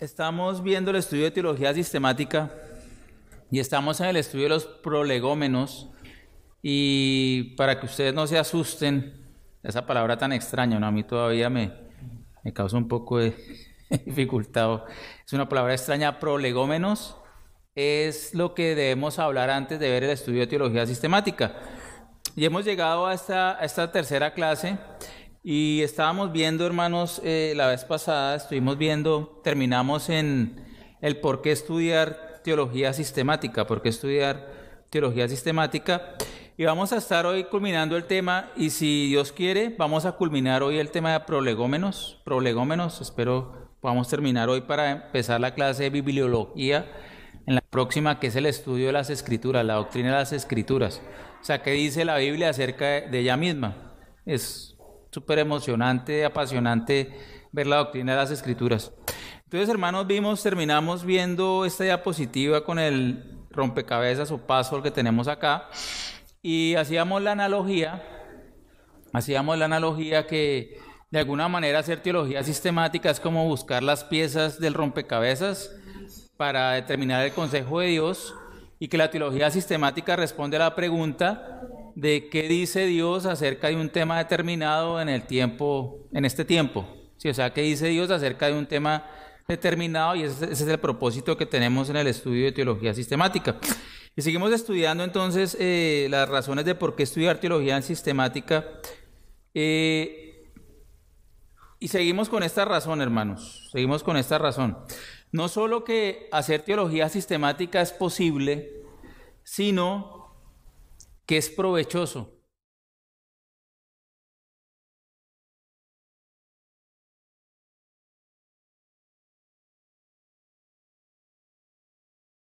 Estamos viendo el estudio de teología sistemática y estamos en el estudio de los prolegómenos. Y para que ustedes no se asusten, esa palabra tan extraña, ¿no? a mí todavía me, me causa un poco de dificultad. Es una palabra extraña, prolegómenos es lo que debemos hablar antes de ver el estudio de teología sistemática. Y hemos llegado a esta, a esta tercera clase y estábamos viendo, hermanos, eh, la vez pasada estuvimos viendo, terminamos en el por qué estudiar teología sistemática, por qué estudiar teología sistemática. Y vamos a estar hoy culminando el tema, y si Dios quiere, vamos a culminar hoy el tema de prolegómenos. Prolegómenos, espero podamos terminar hoy para empezar la clase de bibliología en la próxima, que es el estudio de las escrituras, la doctrina de las escrituras. O sea, ¿qué dice la Biblia acerca de ella misma? Es súper emocionante, apasionante ver la doctrina de las escrituras. Entonces, hermanos, vimos, terminamos viendo esta diapositiva con el rompecabezas o paso que tenemos acá y hacíamos la analogía, hacíamos la analogía que de alguna manera hacer teología sistemática es como buscar las piezas del rompecabezas para determinar el consejo de Dios y que la teología sistemática responde a la pregunta de qué dice Dios acerca de un tema determinado en el tiempo, en este tiempo. Sí, o sea, qué dice Dios acerca de un tema determinado y ese, es el propósito que tenemos en el estudio de teología sistemática. Y seguimos estudiando entonces eh, las razones de por qué estudiar teología sistemática. Eh, y seguimos con esta razón, hermanos. Seguimos con esta razón. No solo que hacer teología sistemática es posible, sino que es provechoso